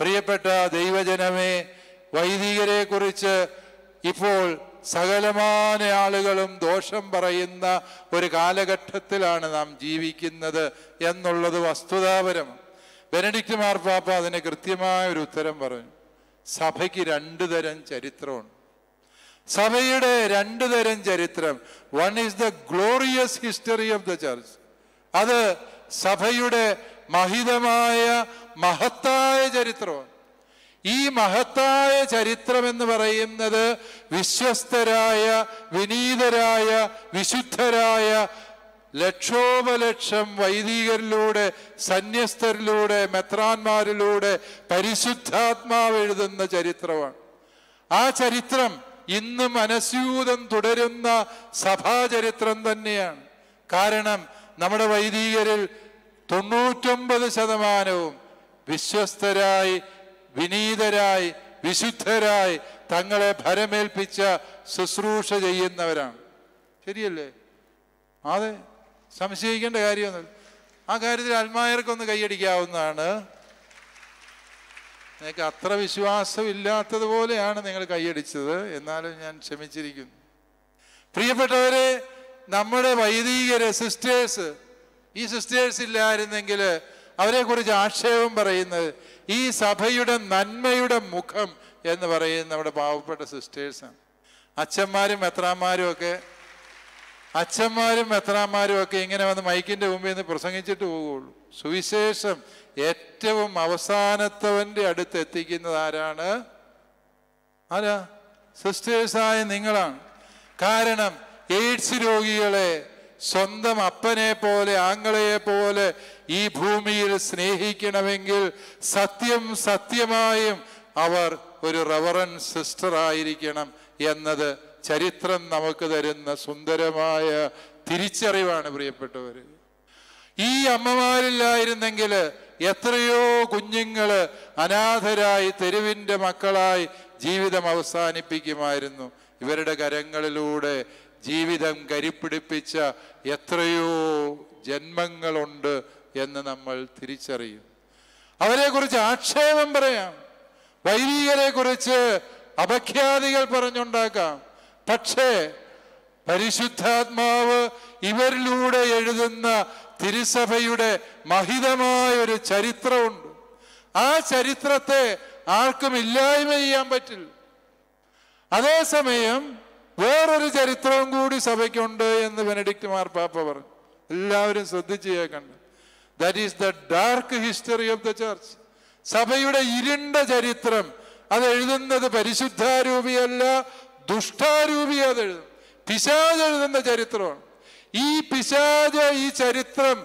പ്രിയപ്പെട്ട ദൈവജനമേ വൈദികരെ കുറിച്ച് ഇപ്പോൾ സകലമാന ആളുകളും ദോഷം പറയുന്ന ഒരു കാലഘട്ടത്തിലാണ് നാം ജീവിക്കുന്നത് എന്നുള്ളത് വസ്തുതാപരം ബെനഡിക്ട് മാർപ്പാപ്പ അതിന് കൃത്യമായ ഒരു ഉത്തരം പറഞ്ഞു സഭയ്ക്ക് രണ്ടു തരം ചരിത്രമുണ്ട് സഭയുടെ രണ്ടു തരം ചരിത്രം one is the glorious history of the church അത് സഭയുടെ മഹിതമായ മഹത്തായ ചരിത്രമാണ് ഈ മഹത്തായ ചരിത്രം എന്ന് പറയുന്നത് വിശ്വസ്തരായ വിനീതരായ വിശുദ്ധരായ ലക്ഷോപലക്ഷം വൈദികരിലൂടെ സന്യസ്തരിലൂടെ മെത്രാന്മാരിലൂടെ പരിശുദ്ധാത്മാവ് എഴുതുന്ന ചരിത്രമാണ് ആ ചരിത്രം ഇന്ന് മനസ്യൂതം തുടരുന്ന സഭാചരിത്രം തന്നെയാണ് കാരണം നമ്മുടെ വൈദികരിൽ തൊണ്ണൂറ്റൊമ്പത് ശതമാനവും വിശ്വസ്തരായി വിനീതരായി വിശുദ്ധരായി തങ്ങളെ ഭരമേൽപ്പിച്ച ശുശ്രൂഷ ചെയ്യുന്നവരാണ് ശരിയല്ലേ അതെ സംശയിക്കേണ്ട കാര്യമൊന്നും ആ കാര്യത്തിൽ അൽമായർക്കൊന്ന് കൈയടിക്കാവുന്നതാണ് നിങ്ങൾക്ക് അത്ര വിശ്വാസം ഇല്ലാത്തതുപോലെയാണ് നിങ്ങൾ കൈയടിച്ചത് എന്നാലും ഞാൻ ക്ഷമിച്ചിരിക്കുന്നു പ്രിയപ്പെട്ടവരെ നമ്മുടെ വൈദികരെ സിസ്റ്റേഴ്സ് ഈ സിസ്റ്റേഴ്സ് ഇല്ലായിരുന്നെങ്കിൽ അവരെക്കുറിച്ച് ആക്ഷേപം പറയുന്നത് ഈ സഭയുടെ നന്മയുടെ മുഖം എന്ന് പറയുന്ന നമ്മുടെ പാവപ്പെട്ട സിസ്റ്റേഴ്സാണ് അച്ഛന്മാരും എത്രാന്മാരും ഒക്കെ അച്ഛന്മാരും എത്രാന്മാരും ഒക്കെ ഇങ്ങനെ വന്ന് മൈക്കിൻ്റെ മുമ്പിൽ നിന്ന് പ്രസംഗിച്ചിട്ട് പോകുള്ളൂ സുവിശേഷം ഏറ്റവും അവസാനത്തവൻ്റെ അടുത്ത് എത്തിക്കുന്നത് ആരാണ് ആരാ സിസ്റ്റേഴ്സായ നിങ്ങളാണ് കാരണം എയ്ഡ്സ് രോഗികളെ സ്വന്തം അപ്പനെ പോലെ ആങ്ങളയെ പോലെ ഈ ഭൂമിയിൽ സ്നേഹിക്കണമെങ്കിൽ സത്യം സത്യമായും അവർ ഒരു റവറൻ സിസ്റ്റർ ആയിരിക്കണം എന്നത് ചരിത്രം നമുക്ക് തരുന്ന സുന്ദരമായ തിരിച്ചറിവാണ് പ്രിയപ്പെട്ടവർ ഈ അമ്മമാരില്ലായിരുന്നെങ്കിൽ എത്രയോ കുഞ്ഞുങ്ങള് അനാഥരായി തെരുവിൻ്റെ മക്കളായി ജീവിതം അവസാനിപ്പിക്കുമായിരുന്നു ഇവരുടെ കരങ്ങളിലൂടെ ജീവിതം കരിപ്പിടിപ്പിച്ച എത്രയോ ജന്മങ്ങളുണ്ട് എന്ന് നമ്മൾ തിരിച്ചറിയും അവരെക്കുറിച്ച് ആക്ഷേപം പറയാം കുറിച്ച് അപഖ്യാതികൾ പറഞ്ഞുണ്ടാക്കാം പക്ഷേ പരിശുദ്ധാത്മാവ് ഇവരിലൂടെ എഴുതുന്ന തിരുസഭയുടെ മഹിതമായ ഒരു ചരിത്രമുണ്ട് ആ ചരിത്രത്തെ ആർക്കും ഇല്ലായ്മ ചെയ്യാൻ പറ്റില്ല അതേസമയം വേറൊരു ചരിത്രവും കൂടി സഭയ്ക്കുണ്ട് എന്ന് ബെനഡിക്ട് പാപ്പ പറഞ്ഞു എല്ലാവരും ശ്രദ്ധിച്ചു കേൾക്കണ്ട that is the dark history of the church സഭയുടെ ഇരുണ്ട ചരിത്രം അത് എഴുതുന്നത് പരിശുദ്ധാരൂപിയല്ല ദുഷ്ടാരൂപി അത് എഴുതും പിശാജ് എഴുതുന്ന ചരിത്രമാണ് ഈ പിശാജ് ഈ ചരിത്രം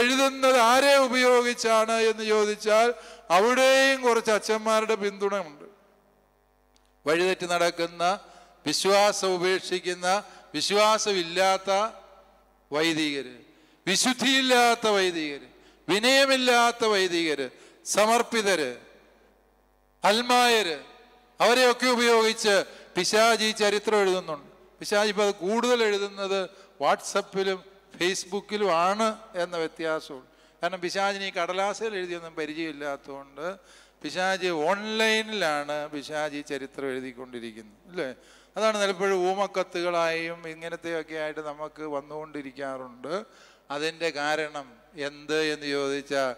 എഴുതുന്നത് ആരെ ഉപയോഗിച്ചാണ് എന്ന് ചോദിച്ചാൽ അവിടെയും കുറച്ച് അച്ഛന്മാരുടെ പിന്തുണ ഉണ്ട് വഴിതെറ്റി നടക്കുന്ന വിശ്വാസം ഉപേക്ഷിക്കുന്ന വിശ്വാസമില്ലാത്ത വൈദികര് വിശുദ്ധിയില്ലാത്ത വൈദികര് വിനയമില്ലാത്ത വൈദികര് സമർപ്പിതര് അൽമായര് അവരെയൊക്കെ ഉപയോഗിച്ച് പിശാജി ചരിത്രം എഴുതുന്നുണ്ട് പിശാജി ഇപ്പോൾ അത് കൂടുതൽ എഴുതുന്നത് വാട്സപ്പിലും ഫേസ്ബുക്കിലും ആണ് എന്ന വ്യത്യാസമുണ്ട് കാരണം പിശാജിന് ഈ കടലാസയിൽ എഴുതിയൊന്നും പരിചയമില്ലാത്തതുകൊണ്ട് പിശാജി ഓൺലൈനിലാണ് പിശാജി ചരിത്രം എഴുതിക്കൊണ്ടിരിക്കുന്നത് അല്ലേ അതാണ് ചിലപ്പോഴും ഊമക്കത്തുകളായും ഇങ്ങനത്തെയൊക്കെ ആയിട്ട് നമുക്ക് വന്നുകൊണ്ടിരിക്കാറുണ്ട് അതിൻ്റെ കാരണം എന്ത് എന്ന് ചോദിച്ചാൽ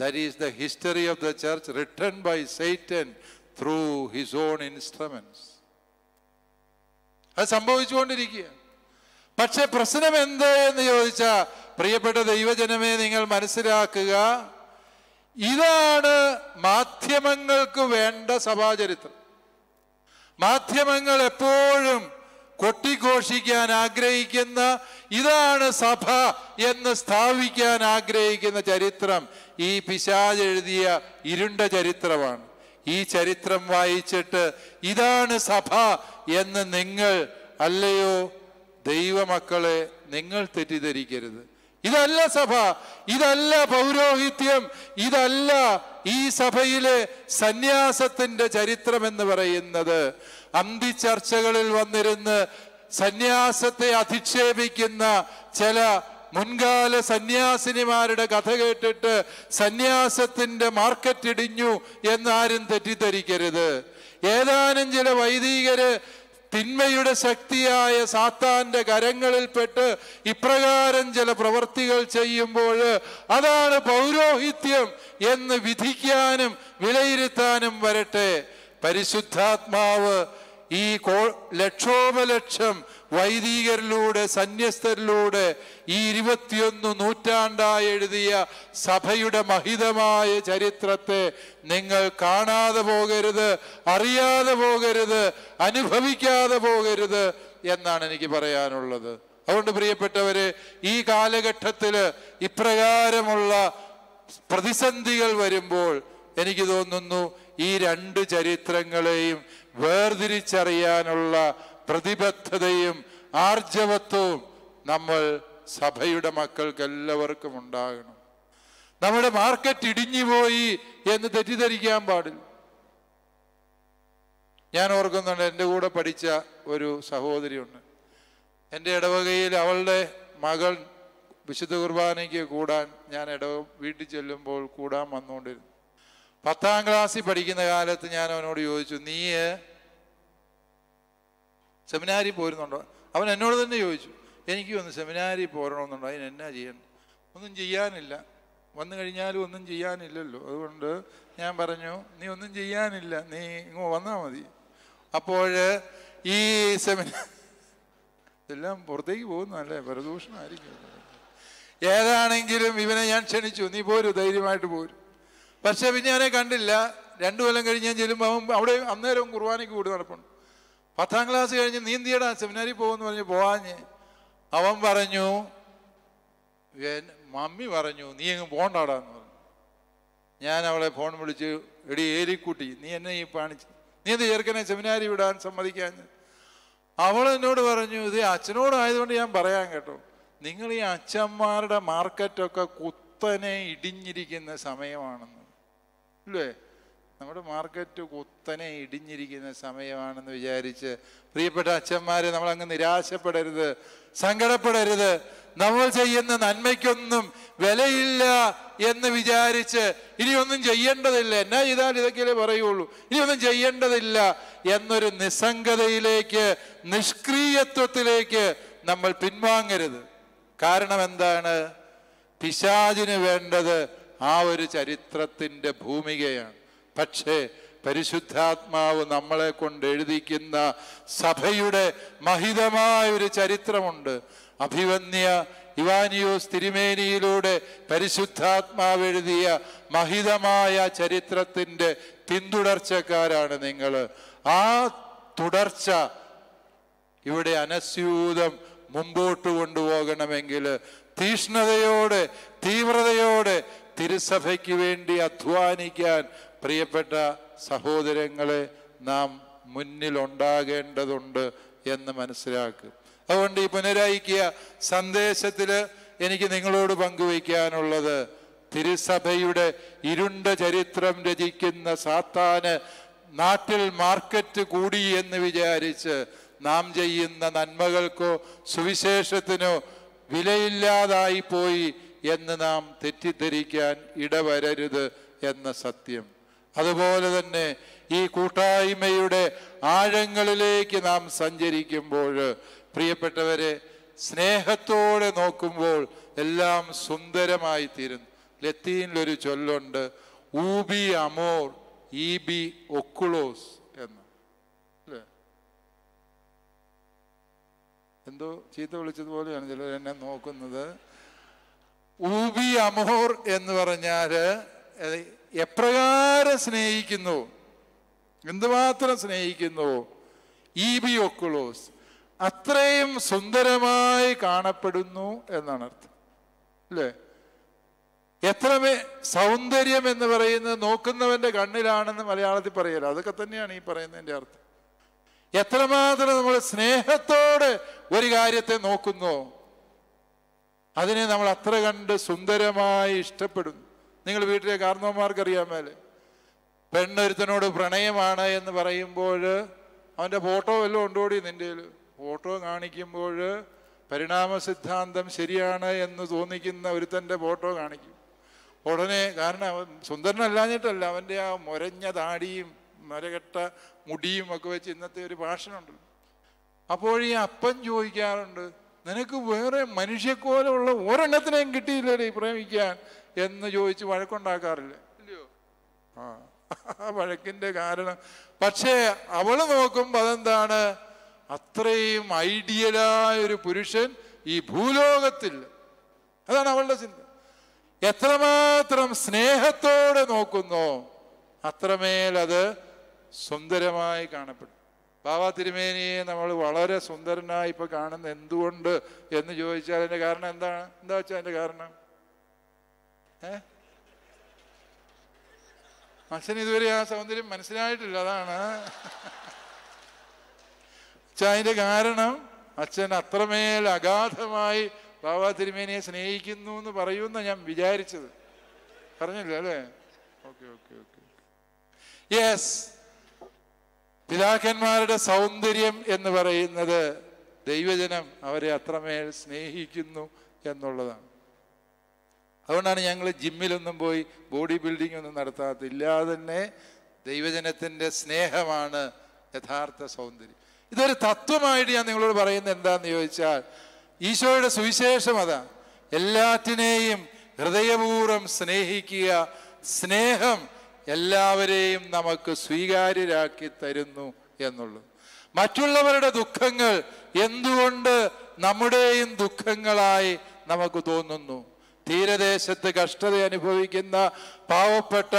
that is the history of the church return by Satan through his own instruments അത് സംഭവിച്ചുകൊണ്ടിരിക്കുക പക്ഷെ പ്രശ്നം എന്ത് എന്ന് ചോദിച്ചാൽ പ്രിയപ്പെട്ട ദൈവജനമേ നിങ്ങൾ മനസ്സിലാക്കുക ഇതാണ് മാധ്യമങ്ങൾക്ക് വേണ്ട സഭാചരിത്രം മാധ്യമങ്ങൾ എപ്പോഴും കൊട്ടിഘോഷിക്കാൻ ആഗ്രഹിക്കുന്ന ഇതാണ് സഭ എന്ന് സ്ഥാപിക്കാൻ ആഗ്രഹിക്കുന്ന ചരിത്രം ഈ പിശാജ് എഴുതിയ ഇരുണ്ട ചരിത്രമാണ് ഈ ചരിത്രം വായിച്ചിട്ട് ഇതാണ് സഭ എന്ന് നിങ്ങൾ അല്ലയോ ദൈവമക്കളെ നിങ്ങൾ തെറ്റിദ്ധരിക്കരുത് ഇതല്ല സഭ ഇതല്ല പൗരോഹിത്യം ഇതല്ല ഈ സഭയിലെ സന്യാസത്തിന്റെ ചരിത്രം എന്ന് പറയുന്നത് അന്തിചർച്ചകളിൽ വന്നിരുന്ന് സന്യാസത്തെ അധിക്ഷേപിക്കുന്ന ചില മുൻകാല സന്യാസിനിമാരുടെ കഥ കേട്ടിട്ട് സന്യാസത്തിന്റെ മാർക്കറ്റ് ഇടിഞ്ഞു എന്നാരും തെറ്റിദ്ധരിക്കരുത് ഏതാനും ചില വൈദികര് തിന്മയുടെ ശക്തിയായ സാത്താന്റെ കരങ്ങളിൽപ്പെട്ട് ഇപ്രകാരം ചില പ്രവർത്തികൾ ചെയ്യുമ്പോൾ അതാണ് പൗരോഹിത്യം എന്ന് വിധിക്കാനും വിലയിരുത്താനും വരട്ടെ പരിശുദ്ധാത്മാവ് ഈ കോ ലക്ഷോപലക്ഷം വൈദികരിലൂടെ സന്യസ്തരിലൂടെ ഈ ഇരുപത്തിയൊന്ന് നൂറ്റാണ്ടായി എഴുതിയ സഭയുടെ മഹിതമായ ചരിത്രത്തെ നിങ്ങൾ കാണാതെ പോകരുത് അറിയാതെ പോകരുത് അനുഭവിക്കാതെ പോകരുത് എന്നാണ് എനിക്ക് പറയാനുള്ളത് അതുകൊണ്ട് പ്രിയപ്പെട്ടവര് ഈ കാലഘട്ടത്തില് ഇപ്രകാരമുള്ള പ്രതിസന്ധികൾ വരുമ്പോൾ എനിക്ക് തോന്നുന്നു ഈ രണ്ട് ചരിത്രങ്ങളെയും വേർതിരിച്ചറിയാനുള്ള പ്രതിബദ്ധതയും ആർജവത്വവും നമ്മൾ സഭയുടെ മക്കൾക്ക് എല്ലാവർക്കും ഉണ്ടാകണം നമ്മുടെ മാർക്കറ്റ് ഇടിഞ്ഞുപോയി എന്ന് തെറ്റിദ്ധരിക്കാൻ പാടില്ല ഞാൻ ഓർക്കുന്നുണ്ട് എൻ്റെ കൂടെ പഠിച്ച ഒരു സഹോദരിയുണ്ട് എൻ്റെ ഇടവകയിൽ അവളുടെ മകൾ വിശുദ്ധ കുർബാനയ്ക്ക് കൂടാൻ ഞാൻ ഇടവ വീട്ടിൽ ചെല്ലുമ്പോൾ കൂടാൻ വന്നുകൊണ്ടിരുന്നു പത്താം ക്ലാസ്സിൽ പഠിക്കുന്ന കാലത്ത് ഞാൻ അവനോട് ചോദിച്ചു നീ സെമിനാരി പോരുന്നുണ്ടോ അവൻ എന്നോട് തന്നെ ചോദിച്ചു എനിക്ക് ഒന്ന് സെമിനാരി പോരണമെന്നുണ്ടോ അതിന് എന്നാ ചെയ്യണം ഒന്നും ചെയ്യാനില്ല വന്നു കഴിഞ്ഞാലും ഒന്നും ചെയ്യാനില്ലല്ലോ അതുകൊണ്ട് ഞാൻ പറഞ്ഞു നീ ഒന്നും ചെയ്യാനില്ല നീ ഇങ്ങോ വന്നാൽ മതി അപ്പോൾ ഈ സെമിനാർ ഇതെല്ലാം പുറത്തേക്ക് പോകുന്നതല്ലേ പരദൂഷണമായിരിക്കും ഏതാണെങ്കിലും ഇവനെ ഞാൻ ക്ഷണിച്ചു നീ പോരൂ ധൈര്യമായിട്ട് പോരും പക്ഷേ പിന്നെ അവനെ കണ്ടില്ല രണ്ടു കൊല്ലം കഴിഞ്ഞ് ഞാൻ ചെല്ലുമ്പോൾ അവൻ അവിടെ അന്നേരം കുർബാനയ്ക്ക് കൂടി നടപ്പുണ്ട് പത്താം ക്ലാസ് കഴിഞ്ഞ് നീന്തിയുടെ സെമിനാരി പോകുമെന്ന് പറഞ്ഞ് പോവാഞ്ഞ് അവൻ പറഞ്ഞു മമ്മി പറഞ്ഞു നീ അങ്ങ് പോണ്ടാടാ എന്ന് പറഞ്ഞു ഞാൻ അവളെ ഫോൺ വിളിച്ച് എടി ഏരിക്കുട്ടി നീ എന്നെ ഈ പാണിച്ച് നീ എന്ത് ചേർക്കനെ സെമിനാരി വിടാൻ സമ്മതിക്കാൻ അവൾ എന്നോട് പറഞ്ഞു ഇത് അച്ഛനോടായതുകൊണ്ട് ഞാൻ പറയാൻ കേട്ടോ നിങ്ങൾ ഈ അച്ഛന്മാരുടെ മാർക്കറ്റൊക്കെ കുത്തനെ ഇടിഞ്ഞിരിക്കുന്ന സമയമാണെന്ന് അല്ലേ നമ്മുടെ മാർക്കറ്റ് കുത്തനെ ഇടിഞ്ഞിരിക്കുന്ന സമയമാണെന്ന് വിചാരിച്ച് പ്രിയപ്പെട്ട അച്ഛന്മാരെ നമ്മൾ അങ്ങ് നിരാശപ്പെടരുത് സങ്കടപ്പെടരുത് നമ്മൾ ചെയ്യുന്ന നന്മയ്ക്കൊന്നും വിലയില്ല എന്ന് വിചാരിച്ച് ഇനിയൊന്നും ചെയ്യേണ്ടതില്ല എന്നാ ചെയ്താൽ ഇതൊക്കെയല്ലേ പറയുള്ളൂ ഇനിയൊന്നും ചെയ്യേണ്ടതില്ല എന്നൊരു നിസ്സംഗതയിലേക്ക് നിഷ്ക്രിയത്വത്തിലേക്ക് നമ്മൾ പിൻവാങ്ങരുത് കാരണം എന്താണ് പിശാചിന് വേണ്ടത് ആ ഒരു ചരിത്രത്തിൻ്റെ ഭൂമികയാണ് പക്ഷേ പരിശുദ്ധാത്മാവ് നമ്മളെ കൊണ്ട് എഴുതിക്കുന്ന സഭയുടെ മഹിതമായ ഒരു ചരിത്രമുണ്ട് അഭിവന്യ ഇവാനിയോസ് തിരുമേനിയിലൂടെ പരിശുദ്ധാത്മാവ് എഴുതിയ മഹിതമായ ചരിത്രത്തിൻ്റെ പിന്തുടർച്ചക്കാരാണ് നിങ്ങൾ ആ തുടർച്ച ഇവിടെ അനസ്യൂതം മുമ്പോട്ട് കൊണ്ടുപോകണമെങ്കിൽ തീഷ്ണതയോടെ തീവ്രതയോടെ തിരുസഭയ്ക്ക് വേണ്ടി അധ്വാനിക്കാൻ പ്രിയപ്പെട്ട സഹോദരങ്ങളെ നാം മുന്നിലുണ്ടാകേണ്ടതുണ്ട് എന്ന് മനസ്സിലാക്കും അതുകൊണ്ട് ഈ പുനരായിക്കിയ സന്ദേശത്തിൽ എനിക്ക് നിങ്ങളോട് പങ്കുവയ്ക്കാനുള്ളത് തിരുസഭയുടെ ഇരുണ്ട ചരിത്രം രചിക്കുന്ന സാത്താന് നാട്ടിൽ മാർക്കറ്റ് കൂടി എന്ന് വിചാരിച്ച് നാം ചെയ്യുന്ന നന്മകൾക്കോ സുവിശേഷത്തിനോ വിലയില്ലാതായി പോയി എന്ന് നാം തെറ്റിദ്ധരിക്കാൻ ഇടവരരുത് എന്ന സത്യം അതുപോലെ തന്നെ ഈ കൂട്ടായ്മയുടെ ആഴങ്ങളിലേക്ക് നാം സഞ്ചരിക്കുമ്പോൾ പ്രിയപ്പെട്ടവരെ സ്നേഹത്തോടെ നോക്കുമ്പോൾ എല്ലാം സുന്ദരമായി തീരുന്നു ലത്തീനിലൊരു ചൊല്ലുണ്ട് ഊബി അമോർ ഇ ബി ഒക്കുളോസ് എന്ന് അല്ലേ എന്തോ ചീത്ത വിളിച്ചതുപോലെയാണ് ചിലർ എന്നെ നോക്കുന്നത് ഊബി അമോർ എന്ന് പറഞ്ഞാൽ എപ്രകാരം സ്നേഹിക്കുന്നു എന്തുമാത്രം സ്നേഹിക്കുന്നു ഈ ബി ഒക്കുളോസ് അത്രയും സുന്ദരമായി കാണപ്പെടുന്നു എന്നാണ് അർത്ഥം അല്ലേ എത്രമേ സൗന്ദര്യം എന്ന് പറയുന്നത് നോക്കുന്നവന്റെ കണ്ണിലാണെന്ന് മലയാളത്തിൽ പറയല്ലോ അതൊക്കെ തന്നെയാണ് ഈ പറയുന്നതിൻ്റെ അർത്ഥം എത്രമാത്രം നമ്മൾ സ്നേഹത്തോടെ ഒരു കാര്യത്തെ നോക്കുന്നു അതിനെ നമ്മൾ അത്ര കണ്ട് സുന്ദരമായി ഇഷ്ടപ്പെടുന്നു നിങ്ങൾ വീട്ടിലെ കാർന്നവന്മാർക്ക് മേലെ പെണ്ണൊരുത്തനോട് പ്രണയമാണ് എന്ന് പറയുമ്പോൾ അവൻ്റെ ഫോട്ടോ എല്ലാം ഉണ്ടോടി നിൻ്റെ ഫോട്ടോ കാണിക്കുമ്പോൾ പരിണാമ സിദ്ധാന്തം ശരിയാണ് എന്ന് തോന്നിക്കുന്ന ഒരുത്തൻ്റെ ഫോട്ടോ കാണിക്കും ഉടനെ കാരണം അവൻ സുന്ദരനല്ലാഞ്ഞിട്ടല്ല അവൻ്റെ ആ മുരഞ്ഞ താടിയും മുരകെട്ട മുടിയും ഒക്കെ വെച്ച് ഇന്നത്തെ ഒരു ഫാഷനുണ്ട് അപ്പോൾ ഈ അപ്പൻ ചോദിക്കാറുണ്ട് നിനക്ക് വേറെ മനുഷ്യക്കോലുള്ള ഒരെണ്ണത്തിനെയും കിട്ടിയില്ലേ പ്രേമിക്കാൻ എന്ന് ചോദിച്ച് വഴക്കുണ്ടാക്കാറില്ലേ ഇല്ലയോ ആ വഴക്കിൻ്റെ കാരണം പക്ഷേ അവൾ നോക്കുമ്പോൾ അതെന്താണ് അത്രയും ഐഡിയലായ ഒരു പുരുഷൻ ഈ ഭൂലോകത്തിൽ അതാണ് അവളുടെ ചിന്ത എത്രമാത്രം സ്നേഹത്തോടെ നോക്കുന്നോ അത്രമേൽ അത് സുന്ദരമായി കാണപ്പെട്ടു ബാബ തിരുമേനിയെ നമ്മൾ വളരെ സുന്ദരനായി ഇപ്പോൾ കാണുന്ന എന്തുകൊണ്ട് എന്ന് ചോദിച്ചാൽ അതിൻ്റെ കാരണം എന്താണ് എന്താ വെച്ചാൽ അതിൻ്റെ കാരണം മനസ്സിന് ഇതുവരെ ആ സൗന്ദര്യം മനസ്സിലായിട്ടില്ല അതാണ് അച്ഛ അതിൻ്റെ കാരണം അച്ഛൻ അത്രമേൽ അഗാധമായി ബാബ തിരുമേനിയെ സ്നേഹിക്കുന്നു എന്ന് പറയുമെന്ന ഞാൻ വിചാരിച്ചത് പറഞ്ഞില്ല അല്ലേ ഓക്കെ ഓക്കെ ഓക്കെ യെസ് പിതാക്കന്മാരുടെ സൗന്ദര്യം എന്ന് പറയുന്നത് ദൈവജനം അവരെ അത്രമേൽ സ്നേഹിക്കുന്നു എന്നുള്ളതാണ് അതുകൊണ്ടാണ് ഞങ്ങൾ ജിമ്മിലൊന്നും പോയി ബോഡി ബിൽഡിംഗ് ഒന്നും നടത്താത്ത ഇല്ലാതെ തന്നെ ദൈവജനത്തിൻ്റെ സ്നേഹമാണ് യഥാർത്ഥ സൗന്ദര്യം ഇതൊരു തത്വമായിട്ട് ഞാൻ നിങ്ങളോട് പറയുന്നത് എന്താണെന്ന് ചോദിച്ചാൽ ഈശോയുടെ സുവിശേഷം അതാണ് എല്ലാറ്റിനെയും ഹൃദയപൂർവ്വം സ്നേഹിക്കുക സ്നേഹം എല്ലാവരെയും നമുക്ക് സ്വീകാര്യരാക്കി തരുന്നു എന്നുള്ളത് മറ്റുള്ളവരുടെ ദുഃഖങ്ങൾ എന്തുകൊണ്ട് നമ്മുടെയും ദുഃഖങ്ങളായി നമുക്ക് തോന്നുന്നു തീരദേശത്ത് കഷ്ടത അനുഭവിക്കുന്ന പാവപ്പെട്ട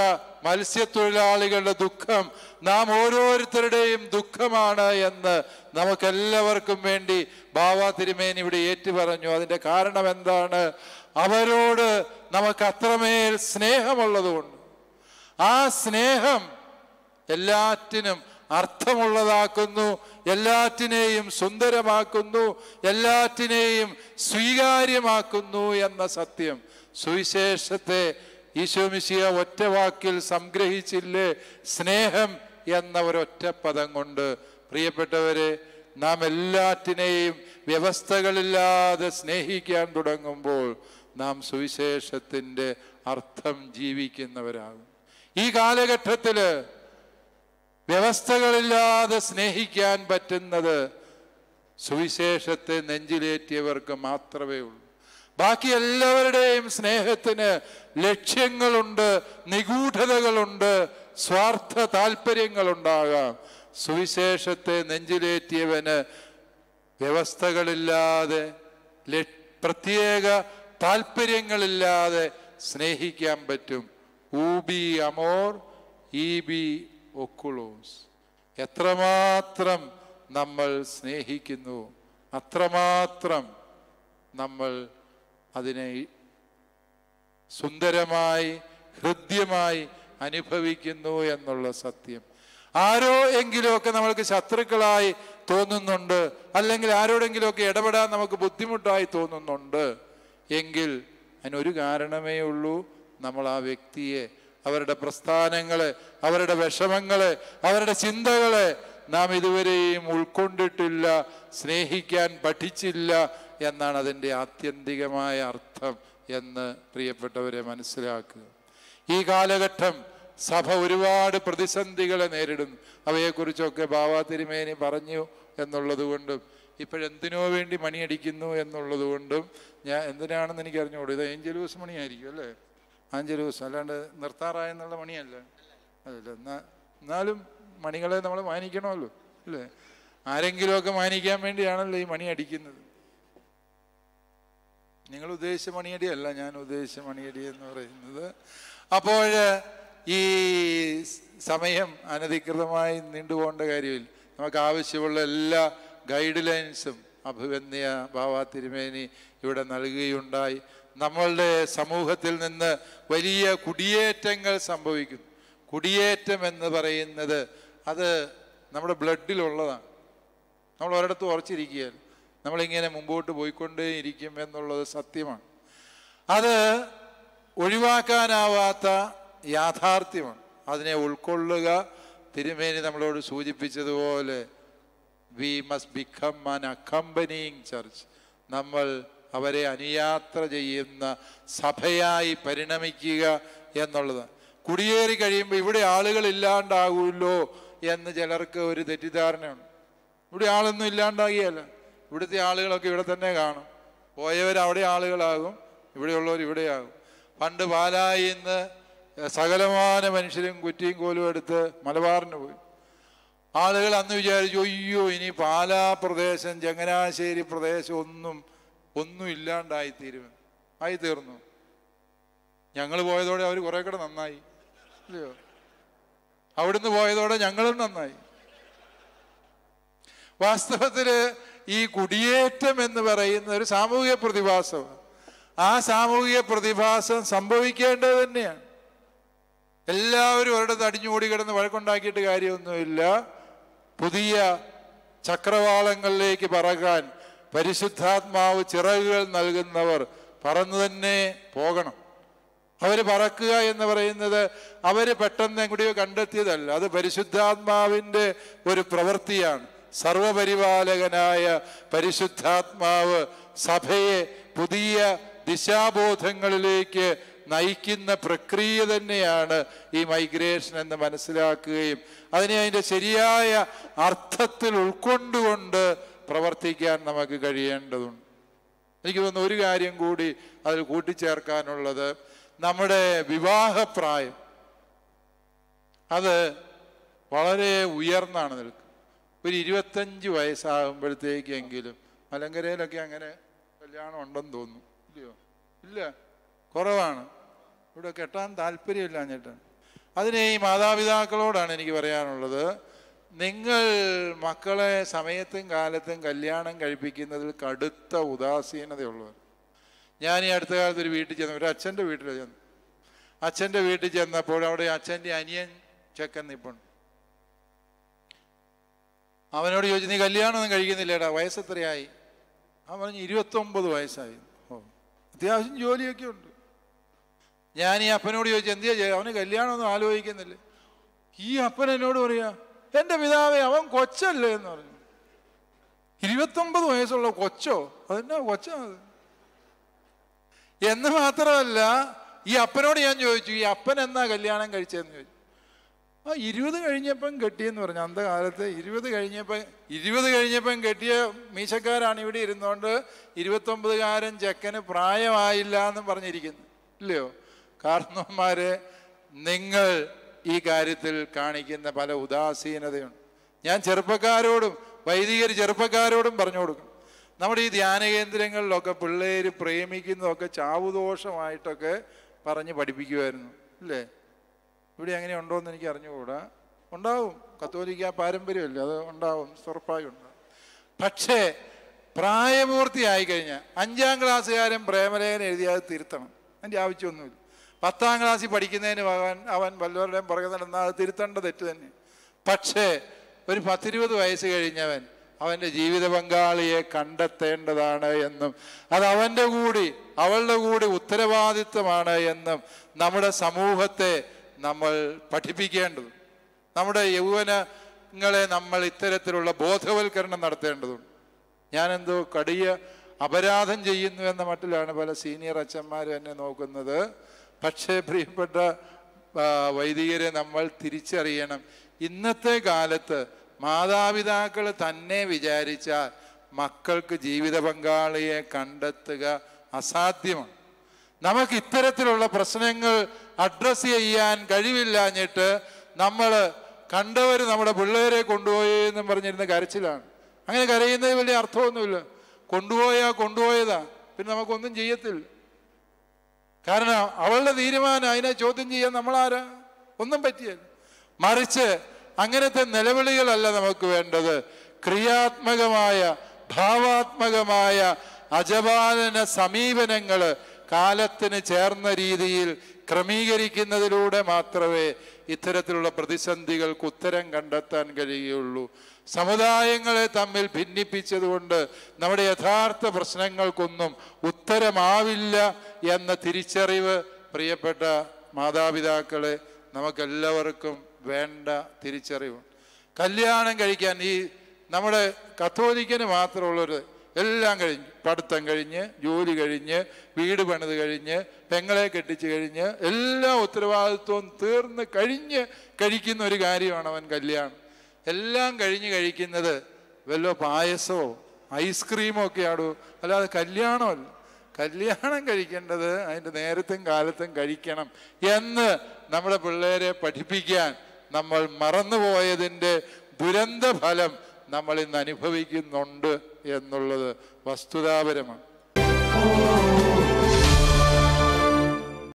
മത്സ്യത്തൊഴിലാളികളുടെ ദുഃഖം നാം ഓരോരുത്തരുടെയും ദുഃഖമാണ് എന്ന് നമുക്കെല്ലാവർക്കും വേണ്ടി ബാവാ തിരുമേനി ഇവിടെ പറഞ്ഞു അതിൻ്റെ കാരണം എന്താണ് അവരോട് നമുക്ക് അത്രമേൽ സ്നേഹമുള്ളതുകൊണ്ട് ആ സ്നേഹം എല്ലാറ്റിനും അർത്ഥമുള്ളതാക്കുന്നു എല്ലാറ്റിനെയും സുന്ദരമാക്കുന്നു എല്ലാറ്റിനെയും സ്വീകാര്യമാക്കുന്നു എന്ന സത്യം സുവിശേഷത്തെ ഈശോമിശിയ ഒറ്റ വാക്കിൽ സംഗ്രഹിച്ചില്ലേ സ്നേഹം എന്ന ഒരൊറ്റ പദം കൊണ്ട് പ്രിയപ്പെട്ടവരെ നാം എല്ലാറ്റിനെയും വ്യവസ്ഥകളില്ലാതെ സ്നേഹിക്കാൻ തുടങ്ങുമ്പോൾ നാം സുവിശേഷത്തിൻ്റെ അർത്ഥം ജീവിക്കുന്നവരാകും ഈ കാലഘട്ടത്തിൽ വ്യവസ്ഥകളില്ലാതെ സ്നേഹിക്കാൻ പറ്റുന്നത് സുവിശേഷത്തെ നെഞ്ചിലേറ്റിയവർക്ക് മാത്രമേ ഉള്ളൂ ബാക്കി എല്ലാവരുടെയും സ്നേഹത്തിന് ലക്ഷ്യങ്ങളുണ്ട് നിഗൂഢതകളുണ്ട് സ്വാർത്ഥ താല്പര്യങ്ങളുണ്ടാകാം സുവിശേഷത്തെ നെഞ്ചിലേറ്റിയവന് വ്യവസ്ഥകളില്ലാതെ പ്രത്യേക താല്പര്യങ്ങളില്ലാതെ സ്നേഹിക്കാൻ പറ്റും ഊബി അമോർ ഈ ബി ഒക്കുളോസ് എത്രമാത്രം നമ്മൾ സ്നേഹിക്കുന്നു അത്രമാത്രം നമ്മൾ അതിനെ സുന്ദരമായി ഹൃദ്യമായി അനുഭവിക്കുന്നു എന്നുള്ള സത്യം ആരോ എങ്കിലുമൊക്കെ നമ്മൾക്ക് ശത്രുക്കളായി തോന്നുന്നുണ്ട് അല്ലെങ്കിൽ ആരോടെങ്കിലുമൊക്കെ ഇടപെടാൻ നമുക്ക് ബുദ്ധിമുട്ടായി തോന്നുന്നുണ്ട് എങ്കിൽ അതിനൊരു കാരണമേ ഉള്ളൂ നമ്മൾ ആ വ്യക്തിയെ അവരുടെ പ്രസ്ഥാനങ്ങളെ അവരുടെ വിഷമങ്ങളെ അവരുടെ ചിന്തകളെ നാം ഇതുവരെയും ഉൾക്കൊണ്ടിട്ടില്ല സ്നേഹിക്കാൻ പഠിച്ചില്ല എന്നാണ് അതിൻ്റെ ആത്യന്തികമായ അർത്ഥം എന്ന് പ്രിയപ്പെട്ടവരെ മനസ്സിലാക്കുക ഈ കാലഘട്ടം സഭ ഒരുപാട് പ്രതിസന്ധികളെ നേരിടുന്നു അവയെക്കുറിച്ചൊക്കെ ബാബാ തിരുമേനി പറഞ്ഞു എന്നുള്ളത് കൊണ്ടും ഇപ്പോഴെന്തിനോ വേണ്ടി മണിയടിക്കുന്നു എന്നുള്ളത് കൊണ്ടും ഞാൻ എന്തിനാണെന്ന് എനിക്ക് അറിഞ്ഞുകൂടും ഇത് ഏഞ്ചലൂസ് മണിയായിരിക്കും അല്ലേ അഞ്ചു ദിവസം അല്ലാണ്ട് നിർത്താറായെന്നുള്ള മണിയല്ല അതല്ല എന്നാലും മണികളെ നമ്മൾ മാനിക്കണമല്ലോ അല്ലേ ആരെങ്കിലുമൊക്കെ മാനിക്കാൻ വേണ്ടിയാണല്ലോ ഈ മണി അടിക്കുന്നത് നിങ്ങൾ ഉദ്ദേശിച്ച അല്ല ഞാൻ ഉദ്ദേശിച്ച മണിയടി എന്ന് പറയുന്നത് അപ്പോൾ ഈ സമയം അനധികൃതമായി നീണ്ടുപോകേണ്ട കാര്യമില്ല നമുക്ക് ആവശ്യമുള്ള എല്ലാ ഗൈഡ് ലൈൻസും അഭിവന്യ ഭാവാ തിരുമേനി ഇവിടെ നൽകുകയുണ്ടായി നമ്മളുടെ സമൂഹത്തിൽ നിന്ന് വലിയ കുടിയേറ്റങ്ങൾ സംഭവിക്കുന്നു കുടിയേറ്റം എന്ന് പറയുന്നത് അത് നമ്മുടെ ബ്ലഡിലുള്ളതാണ് നമ്മൾ ഒരിടത്ത് ഉറച്ചിരിക്കുകയല്ല നമ്മളിങ്ങനെ മുമ്പോട്ട് ഇരിക്കും എന്നുള്ളത് സത്യമാണ് അത് ഒഴിവാക്കാനാവാത്ത യാഥാർത്ഥ്യമാണ് അതിനെ ഉൾക്കൊള്ളുക തിരുമേനി നമ്മളോട് സൂചിപ്പിച്ചതുപോലെ we must become an accompanying church നമ്മൾ അവരെ അനുയാത്ര ചെയ്യുന്ന സഭയായി പരിണമിക്കുക എന്നുള്ളത് കുടിയേറി കഴിയുമ്പോൾ ഇവിടെ ആളുകൾ ഇല്ലാണ്ടാകുമല്ലോ എന്ന് ചിലർക്ക് ഒരു തെറ്റിദ്ധാരണയുണ്ട് ഇവിടെ ആളൊന്നും ഇല്ലാണ്ടാകിയല്ല ഇവിടുത്തെ ആളുകളൊക്കെ ഇവിടെ തന്നെ കാണും പോയവർ അവിടെ ആളുകളാകും ഇവിടെയുള്ളവർ ഇവിടെയാകും പണ്ട് പാലായി ഇന്ന് സകലമാന മനുഷ്യരും കുറ്റിയും കോലും എടുത്ത് മലബാറിന് പോയി ആളുകൾ അന്ന് വിചാരിച്ചു അയ്യോ ഇനി പാലാ പ്രദേശം ചങ്ങനാശ്ശേരി പ്രദേശം ഒന്നും ഒന്നും ഇല്ലാണ്ടായിത്തീരും ആയി തീർന്നു ഞങ്ങൾ പോയതോടെ അവർ കുറെ കൂടെ നന്നായി അല്ലയോ അവിടുന്ന് പോയതോടെ ഞങ്ങളും നന്നായി വാസ്തവത്തിൽ ഈ കുടിയേറ്റം എന്ന് പറയുന്ന ഒരു സാമൂഹിക പ്രതിഭാസമാണ് ആ സാമൂഹിക പ്രതിഭാസം സംഭവിക്കേണ്ടത് തന്നെയാണ് എല്ലാവരും ഒരിടത്ത് അടിഞ്ഞുകൂടി കിടന്ന് വഴക്കുണ്ടാക്കിയിട്ട് കാര്യമൊന്നുമില്ല പുതിയ ചക്രവാളങ്ങളിലേക്ക് പറകാൻ പരിശുദ്ധാത്മാവ് ചിറകുകൾ നൽകുന്നവർ പറന്നു തന്നെ പോകണം അവർ പറക്കുക എന്ന് പറയുന്നത് അവർ പെട്ടെന്ന് എങ്ങോട്ടോ കണ്ടെത്തിയതല്ല അത് പരിശുദ്ധാത്മാവിൻ്റെ ഒരു പ്രവൃത്തിയാണ് സർവപരിപാലകനായ പരിശുദ്ധാത്മാവ് സഭയെ പുതിയ ദിശാബോധങ്ങളിലേക്ക് നയിക്കുന്ന പ്രക്രിയ തന്നെയാണ് ഈ മൈഗ്രേഷൻ എന്ന് മനസ്സിലാക്കുകയും അതിനെ അതിൻ്റെ ശരിയായ അർത്ഥത്തിൽ ഉൾക്കൊണ്ടുകൊണ്ട് പ്രവർത്തിക്കാൻ നമുക്ക് കഴിയേണ്ടതുണ്ട് എനിക്ക് തോന്നുന്നു ഒരു കാര്യം കൂടി അതിൽ കൂട്ടിച്ചേർക്കാനുള്ളത് നമ്മുടെ വിവാഹപ്രായം അത് വളരെ ഉയർന്നാണ് നിൽക്കുക ഒരു ഇരുപത്തഞ്ച് വയസ്സാകുമ്പോഴത്തേക്കെങ്കിലും മലങ്കരയിലൊക്കെ അങ്ങനെ കല്യാണം ഉണ്ടെന്ന് തോന്നുന്നു ഇല്ലയോ ഇല്ല കുറവാണ് ഇവിടെ കെട്ടാൻ താല്പര്യമില്ല ചേട്ടൻ അതിനെ ഈ മാതാപിതാക്കളോടാണ് എനിക്ക് പറയാനുള്ളത് നിങ്ങൾ മക്കളെ സമയത്തും കാലത്തും കല്യാണം കഴിപ്പിക്കുന്നതിൽ കടുത്ത ഉദാസീനതയുള്ളവർ ഞാൻ ഈ അടുത്ത കാലത്ത് ഒരു വീട്ടിൽ ചെന്നു ഒരു അച്ഛൻ്റെ വീട്ടിൽ ചെന്നു അച്ഛൻ്റെ വീട്ടിൽ ചെന്നപ്പോൾ അവിടെ അച്ഛൻ്റെ അനിയൻ ചെക്കൻ നിപ്പുണ്ട് അവനോട് ചോദിച്ചു നീ കല്യാണമൊന്നും കഴിക്കുന്നില്ലേടാ വയസ്സെത്രയായി അവൻ പറഞ്ഞു ഇരുപത്തൊമ്പത് വയസ്സായി ഓ അത്യാവശ്യം ജോലിയൊക്കെ ഉണ്ട് ഞാൻ ഈ അപ്പനോട് ചോദിച്ചു എന്തിയാ ചെയ്യുക അവന് കല്യാണമൊന്നും ആലോചിക്കുന്നില്ല ഈ അപ്പൻ എന്നോട് പറയാ എൻ്റെ പിതാവെ അവൻ കൊച്ചല്ലേ എന്ന് പറഞ്ഞു ഇരുപത്തൊമ്പത് വയസ്സുള്ള കൊച്ചോ അതെന്നാ കൊച്ച എന്ന് മാത്രമല്ല ഈ അപ്പനോട് ഞാൻ ചോദിച്ചു ഈ അപ്പൻ എന്നാ കല്യാണം കഴിച്ചതെന്ന് ചോദിച്ചു ആ ഇരുപത് കഴിഞ്ഞപ്പം കെട്ടിയെന്ന് പറഞ്ഞു അന്ത കാലത്ത് ഇരുപത് കഴിഞ്ഞപ്പം ഇരുപത് കഴിഞ്ഞപ്പം കെട്ടിയ മീശക്കാരാണ് ഇവിടെ ഇരുന്നുകൊണ്ട് ഇരുപത്തൊമ്പതുകാരൻ ചെക്കന് പ്രായമായില്ല എന്ന് പറഞ്ഞിരിക്കുന്നു ഇല്ലയോ കാരണവന്മാരെ നിങ്ങൾ ഈ കാര്യത്തിൽ കാണിക്കുന്ന പല ഉദാസീനതയുണ്ട് ഞാൻ ചെറുപ്പക്കാരോടും വൈദികർ ചെറുപ്പക്കാരോടും പറഞ്ഞു കൊടുക്കും നമ്മുടെ ഈ ധ്യാന കേന്ദ്രങ്ങളിലൊക്കെ പിള്ളേർ പ്രേമിക്കുന്നതൊക്കെ ചാവുദോഷമായിട്ടൊക്കെ പറഞ്ഞ് പഠിപ്പിക്കുമായിരുന്നു അല്ലേ ഇവിടെ അങ്ങനെ ഉണ്ടോയെന്ന് എനിക്ക് അറിഞ്ഞുകൂടാ ഉണ്ടാവും കത്തോലിക്ക പാരമ്പര്യമല്ലേ അത് ഉണ്ടാവും സുറപ്പായി ഉണ്ടാവും പക്ഷേ പ്രായപൂർത്തിയായി കഴിഞ്ഞാൽ അഞ്ചാം ക്ലാസ്സുകാരൻ പ്രേമലേഖനം എഴുതിയാൽ തിരുത്തണം അതിൻ്റെ ആവശ്യമൊന്നുമില്ല പത്താം ക്ലാസ്സിൽ പഠിക്കുന്നതിന് അവൻ അവൻ വല്ലവരുടെയും പുറകെ നടന്ന തിരുത്തേണ്ട തെറ്റ് തന്നെ പക്ഷേ ഒരു പത്തിരുപത് വയസ്സ് കഴിഞ്ഞവൻ അവൻ്റെ ജീവിത പങ്കാളിയെ കണ്ടെത്തേണ്ടതാണ് എന്നും അത് അവൻ്റെ കൂടി അവളുടെ കൂടി ഉത്തരവാദിത്വമാണ് എന്നും നമ്മുടെ സമൂഹത്തെ നമ്മൾ പഠിപ്പിക്കേണ്ടത് നമ്മുടെ യൗവനങ്ങളെ നമ്മൾ ഇത്തരത്തിലുള്ള ബോധവൽക്കരണം നടത്തേണ്ടതുണ്ട് ഞാനെന്തോ കടിയ അപരാധം ചെയ്യുന്നു എന്ന മട്ടിലാണ് പല സീനിയർ അച്ഛന്മാരും എന്നെ നോക്കുന്നത് പക്ഷേ പ്രിയപ്പെട്ട വൈദികരെ നമ്മൾ തിരിച്ചറിയണം ഇന്നത്തെ കാലത്ത് മാതാപിതാക്കൾ തന്നെ വിചാരിച്ചാൽ മക്കൾക്ക് ജീവിത പങ്കാളിയെ കണ്ടെത്തുക അസാധ്യമാണ് നമുക്ക് ഇത്തരത്തിലുള്ള പ്രശ്നങ്ങൾ അഡ്രസ്സ് ചെയ്യാൻ കഴിവില്ലാഞ്ഞിട്ട് നമ്മൾ കണ്ടവർ നമ്മുടെ പിള്ളേരെ കൊണ്ടുപോയി എന്നും പറഞ്ഞിരുന്ന കരച്ചിലാണ് അങ്ങനെ കരയുന്നത് വലിയ അർത്ഥമൊന്നുമില്ല കൊണ്ടുപോയാ കൊണ്ടുപോയതാ പിന്നെ നമുക്കൊന്നും ചെയ്യത്തില്ല കാരണം അവളുടെ തീരുമാനം അതിനെ ചോദ്യം ചെയ്യാൻ നമ്മളാര ഒന്നും പറ്റിയല്ല മറിച്ച് അങ്ങനത്തെ നിലവിളികളല്ല നമുക്ക് വേണ്ടത് ക്രിയാത്മകമായ ഭാവാത്മകമായ അജപാലന സമീപനങ്ങൾ കാലത്തിന് ചേർന്ന രീതിയിൽ ക്രമീകരിക്കുന്നതിലൂടെ മാത്രമേ ഇത്തരത്തിലുള്ള പ്രതിസന്ധികൾക്ക് ഉത്തരം കണ്ടെത്താൻ കഴിയുള്ളൂ സമുദായങ്ങളെ തമ്മിൽ ഭിന്നിപ്പിച്ചതുകൊണ്ട് നമ്മുടെ യഥാർത്ഥ പ്രശ്നങ്ങൾക്കൊന്നും ഉത്തരമാവില്ല എന്ന തിരിച്ചറിവ് പ്രിയപ്പെട്ട മാതാപിതാക്കളെ നമുക്കെല്ലാവർക്കും വേണ്ട തിരിച്ചറിവ് കല്യാണം കഴിക്കാൻ ഈ നമ്മുടെ കത്തോലിക്കന് മാത്രമുള്ളൊരു എല്ലാം കഴിഞ്ഞ് പഠിത്തം കഴിഞ്ഞ് ജോലി കഴിഞ്ഞ് വീട് പണിത് കഴിഞ്ഞ് പെങ്ങളെ കെട്ടിച്ച് കഴിഞ്ഞ് എല്ലാ ഉത്തരവാദിത്വവും തീർന്ന് കഴിഞ്ഞ് കഴിക്കുന്ന ഒരു കാര്യമാണ് അവൻ കല്യാണം എല്ലാം കഴിഞ്ഞ് കഴിക്കുന്നത് വല്ല പായസമോ ഐസ്ക്രീമോ ഒക്കെ ആടൂ അല്ലാതെ കല്യാണമല്ല കല്യാണം കഴിക്കേണ്ടത് അതിൻ്റെ നേരത്തും കാലത്തും കഴിക്കണം എന്ന് നമ്മുടെ പിള്ളേരെ പഠിപ്പിക്കാൻ നമ്മൾ മറന്നുപോയതിൻ്റെ ദുരന്ത ഫലം നമ്മൾ ഇന്ന് അനുഭവിക്കുന്നുണ്ട് എന്നുള്ളത് വസ്തുതാപരമാണ്